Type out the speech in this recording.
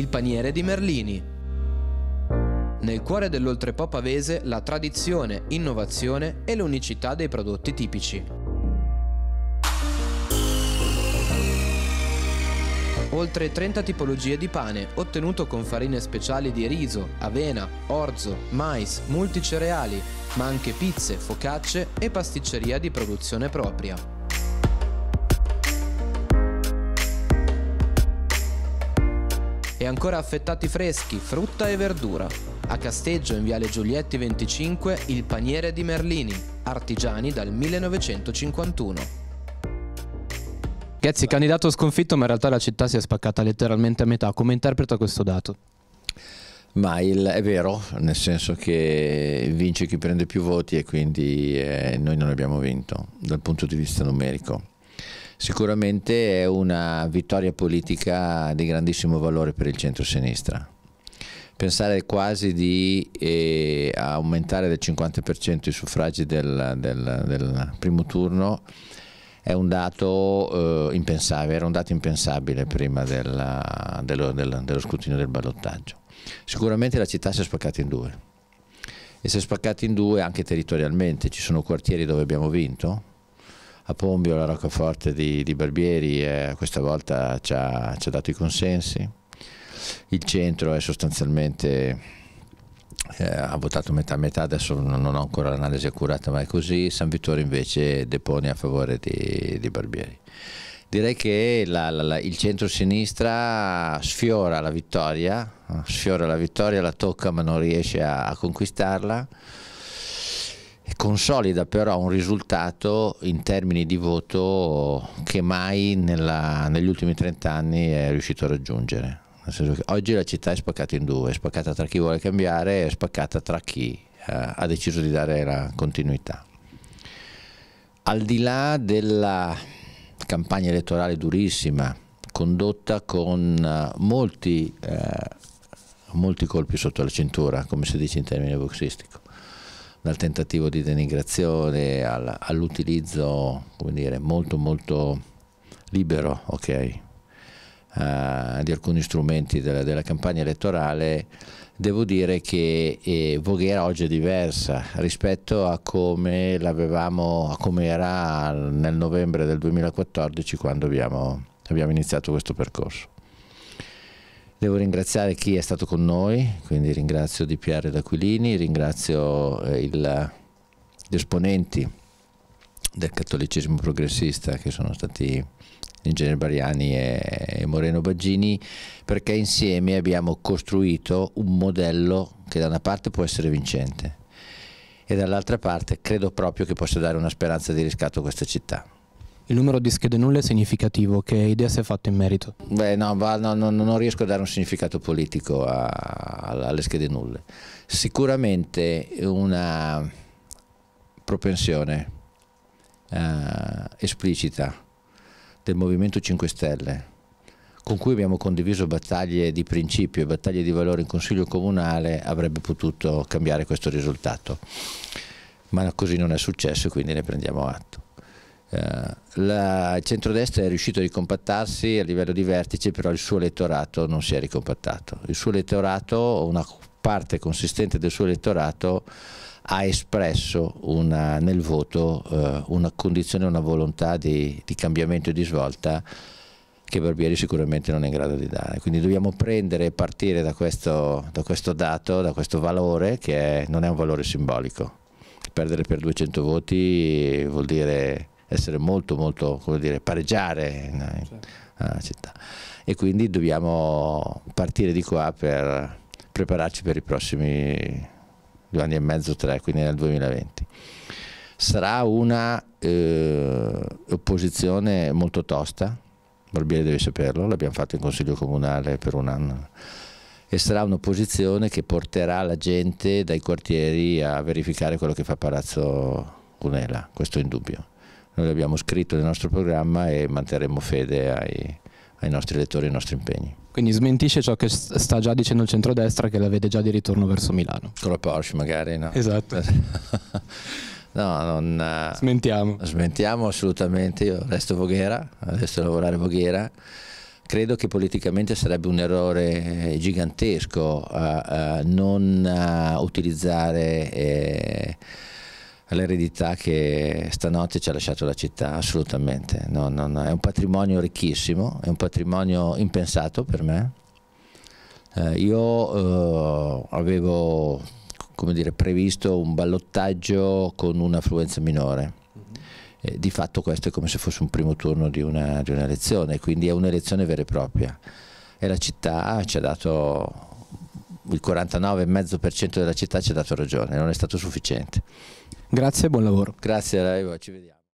il paniere di Merlini. Nel cuore dell'oltrepò pavese la tradizione, innovazione e l'unicità dei prodotti tipici. oltre 30 tipologie di pane, ottenuto con farine speciali di riso, avena, orzo, mais, multicereali, ma anche pizze, focacce e pasticceria di produzione propria. e ancora affettati freschi, frutta e verdura. A Casteggio, in Viale Giulietti 25, il paniere di Merlini, artigiani dal 1951. Ghezzi, candidato sconfitto, ma in realtà la città si è spaccata letteralmente a metà. Come interpreta questo dato? Ma il, è vero, nel senso che vince chi prende più voti e quindi eh, noi non abbiamo vinto dal punto di vista numerico. Sicuramente è una vittoria politica di grandissimo valore per il centro-sinistra. Pensare quasi di eh, aumentare del 50% i suffragi del, del, del, primo turno è un dato eh, impensabile, era un dato impensabile prima della, dello, dello, dello scrutinio del ballottaggio. Sicuramente la città si è spaccata in due e si è spaccata in due anche territorialmente, ci sono quartieri dove abbiamo vinto, a Pombio la roccaforte di, di Barbieri eh, questa volta ci ha, ci ha dato i consensi. Il centro è sostanzialmente eh, ha votato metà metà, adesso non, ho ancora l'analisi accurata ma è così, San Vittorio invece depone a favore di, di Barbieri. Direi che la, la, la, il centro-sinistra sfiora la vittoria, sfiora la vittoria, la tocca ma non riesce a, a conquistarla consolida però un risultato in termini di voto che mai nella, negli ultimi 30 anni è riuscito a raggiungere. oggi la città è spaccata in due, è spaccata tra chi vuole cambiare e spaccata tra chi eh, ha deciso di dare la continuità. Al di là della campagna elettorale durissima, condotta con eh, molti, eh, molti colpi sotto la cintura, come si dice in termini boxistico, dal tentativo di denigrazione all'utilizzo dire, molto molto libero okay, uh, di alcuni strumenti della, della, campagna elettorale, devo dire che eh, Voghera oggi è diversa rispetto a come, a come era nel novembre del 2014 quando abbiamo, abbiamo iniziato questo percorso. Devo ringraziare chi è stato con noi, quindi ringrazio Di Piare d'Aquilini, ringrazio eh, il, gli esponenti del cattolicesimo progressista che sono stati l'ingegnere Bariani e Moreno Baggini perché insieme abbiamo costruito un modello che da una parte può essere vincente e dall'altra parte credo proprio che possa dare una speranza di riscatto a questa città il numero di schede nulle è significativo, che idea si è fatta in merito? Beh no, va, no, no, non riesco a dare un significato politico a, a, alle schede nulle. Sicuramente una propensione eh, esplicita del Movimento 5 Stelle con cui abbiamo condiviso battaglie di principio e battaglie di valore in Consiglio Comunale avrebbe potuto cambiare questo risultato. Ma così non è successo e quindi ne prendiamo atto. Eh, il centrodestra è riuscito a ricompattarsi a livello di vertice, però il suo elettorato non si è ricompattato. Il suo elettorato, una parte consistente del suo elettorato, ha espresso una, nel voto eh, una condizione, una volontà di, di cambiamento e di svolta che Barbieri sicuramente non è in grado di dare. Quindi dobbiamo prendere e partire da questo, da questo dato, da questo valore che è, non è un valore simbolico. Perdere per 200 voti vuol dire essere molto, molto, come dire, pareggiare in, certo. alla città. E quindi dobbiamo partire di qua per prepararci per i prossimi due anni e mezzo, tre, quindi nel 2020. Sarà una eh, opposizione molto tosta, Barbieri deve saperlo, l'abbiamo fatto in consiglio comunale per un anno e sarà un'opposizione che porterà la gente dai quartieri a verificare quello che fa Palazzo Cunela, questo è indubbio. Noi abbiamo scritto nel nostro programma e manterremo fede ai, ai nostri elettori e ai nostri impegni. Quindi smentisce ciò che sta già dicendo il centrodestra che la vede già di ritorno verso Milano. Con la Porsche magari, no? Esatto. no, non... Eh, smentiamo. Smentiamo assolutamente, io resto Voghera, resto a lavorare Voghera. Credo che politicamente sarebbe un errore eh, gigantesco uh, uh, non uh, utilizzare... Eh, l'eredità che stanotte ci ha lasciato la città, assolutamente. No, no, no. È un patrimonio ricchissimo, è un patrimonio impensato per me. Eh, io eh, avevo dire, previsto un ballottaggio con un'affluenza minore. Eh, di fatto questo è come se fosse un primo turno di una, di una quindi è un'elezione vera e propria. E la città ci ha dato il 49,5% della città ci ha dato ragione, non è stato sufficiente. Grazie e buon lavoro. Grazie a lei, ci vediamo.